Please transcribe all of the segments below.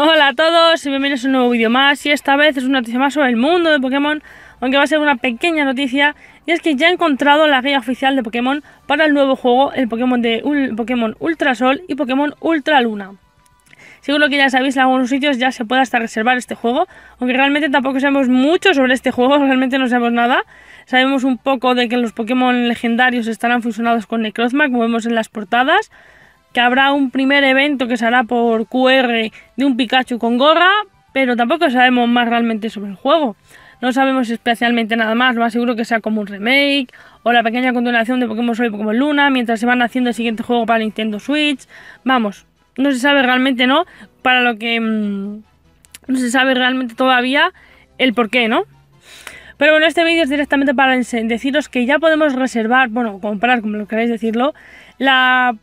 Hola a todos y bienvenidos a un nuevo vídeo más y esta vez es una noticia más sobre el mundo de Pokémon aunque va a ser una pequeña noticia y es que ya he encontrado la guía oficial de Pokémon para el nuevo juego el Pokémon de Pokémon Ultra Sol y Pokémon Ultra Luna Seguro que ya sabéis, en algunos sitios ya se puede hasta reservar este juego, aunque realmente tampoco sabemos mucho sobre este juego, realmente no sabemos nada. Sabemos un poco de que los Pokémon legendarios estarán fusionados con Necrozma, como vemos en las portadas, que habrá un primer evento que se hará por QR de un Pikachu con gorra, pero tampoco sabemos más realmente sobre el juego. No sabemos especialmente nada más, lo más seguro que sea como un remake o la pequeña continuación de Pokémon Sol y Pokémon Luna mientras se van haciendo el siguiente juego para Nintendo Switch. Vamos, no se sabe realmente, ¿no? Para lo que mm, no se sabe realmente todavía el por qué, ¿no? Pero bueno, este vídeo es directamente para deciros que ya podemos reservar, bueno, comprar, como lo queráis decirlo, la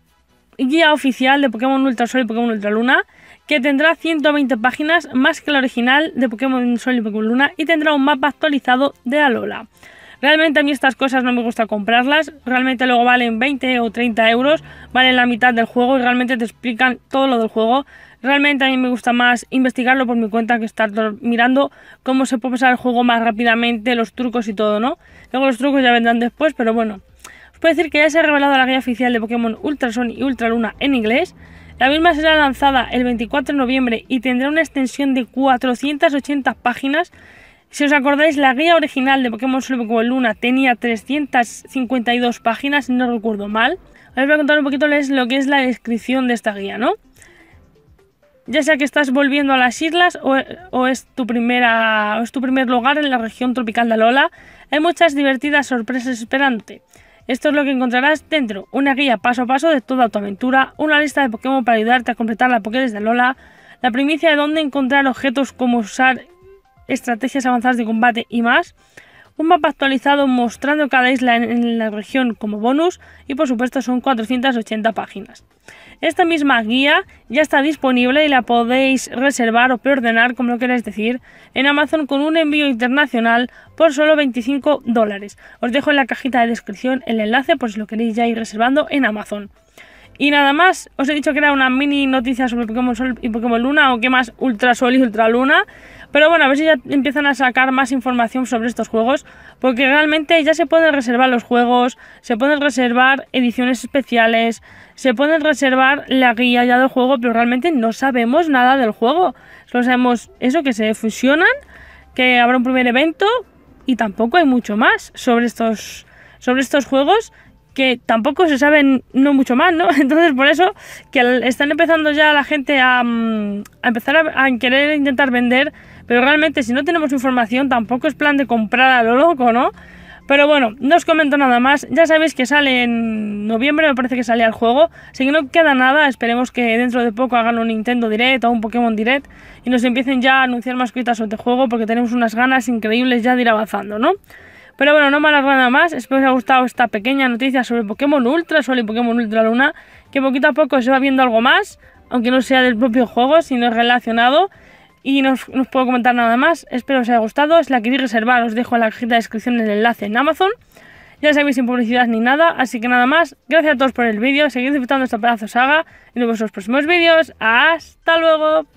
guía oficial de Pokémon Ultra Sol y Pokémon Ultra Luna, que tendrá 120 páginas más que la original de Pokémon Sol y Pokémon Luna y tendrá un mapa actualizado de Alola. Realmente a mí estas cosas no me gusta comprarlas, realmente luego valen 20 o 30 euros, valen la mitad del juego y realmente te explican todo lo del juego. Realmente a mí me gusta más investigarlo por mi cuenta que estar mirando cómo se puede pasar el juego más rápidamente, los trucos y todo, ¿no? Luego los trucos ya vendrán después, pero bueno. Os puedo decir que ya se ha revelado la guía oficial de Pokémon Ultra Sun y Ultra Luna en inglés. La misma será lanzada el 24 de noviembre y tendrá una extensión de 480 páginas si os acordáis, la guía original de Pokémon Sol Pokémon Luna tenía 352 páginas, no recuerdo mal. Ahora os voy a contar un poquito lo que es la descripción de esta guía, ¿no? Ya sea que estás volviendo a las islas o, es, tu primera, es tu primer lugar en la región tropical de Alola, hay muchas divertidas sorpresas esperante. Esto es lo que encontrarás dentro, una guía paso a paso de toda tu aventura, una lista de Pokémon para ayudarte a completar la Pokédex de Alola, la primicia de dónde encontrar objetos como usar estrategias avanzadas de combate y más. Un mapa actualizado mostrando cada isla en, la región como bonus y por supuesto son 480 páginas. Esta misma guía ya está disponible y la podéis reservar o preordenar, como lo queráis decir, en Amazon con un envío internacional por solo 25 dólares. Os dejo en la cajita de descripción el enlace por si lo queréis ya ir reservando en Amazon. Y nada más, os he dicho que era una mini noticia sobre Pokémon Sol y Pokémon Luna, o qué más, Ultra Sol y Ultra Luna. Pero bueno, a ver si ya empiezan a sacar más información sobre estos juegos, porque realmente ya se pueden reservar los juegos, se pueden reservar ediciones especiales, se pueden reservar la guía ya del juego, pero realmente no sabemos nada del juego. Solo sabemos eso, que se fusionan, que habrá un primer evento, y tampoco hay mucho más sobre estos, sobre estos juegos que tampoco se saben no mucho más, ¿no? Entonces por eso que están empezando ya la gente a, mm, empezar a, querer intentar vender, pero realmente si no tenemos información tampoco es plan de comprar a lo loco, ¿no? Pero bueno, no os comento nada más, ya sabéis que sale en noviembre, me parece que sale al juego, así que no queda nada, esperemos que dentro de poco hagan un Nintendo Direct o un Pokémon Direct y nos empiecen ya a anunciar más cositas sobre el juego porque tenemos unas ganas increíbles ya de ir avanzando, ¿no? Pero bueno, no me alargo nada más. Espero que os haya gustado esta pequeña noticia sobre Pokémon Ultra Sol y Pokémon Ultra Luna. Que poquito a poco se va viendo algo más, aunque no sea del propio juego, sino relacionado. Y no os, puedo comentar nada más. Espero que os haya gustado. Si la queréis reservar, os dejo en la cajita de descripción el enlace en Amazon. Ya sabéis, sin publicidad ni nada. Así que nada más. Gracias a todos por el vídeo. Seguid disfrutando de esta pedazo saga. Y nos en los próximos vídeos. ¡Hasta luego!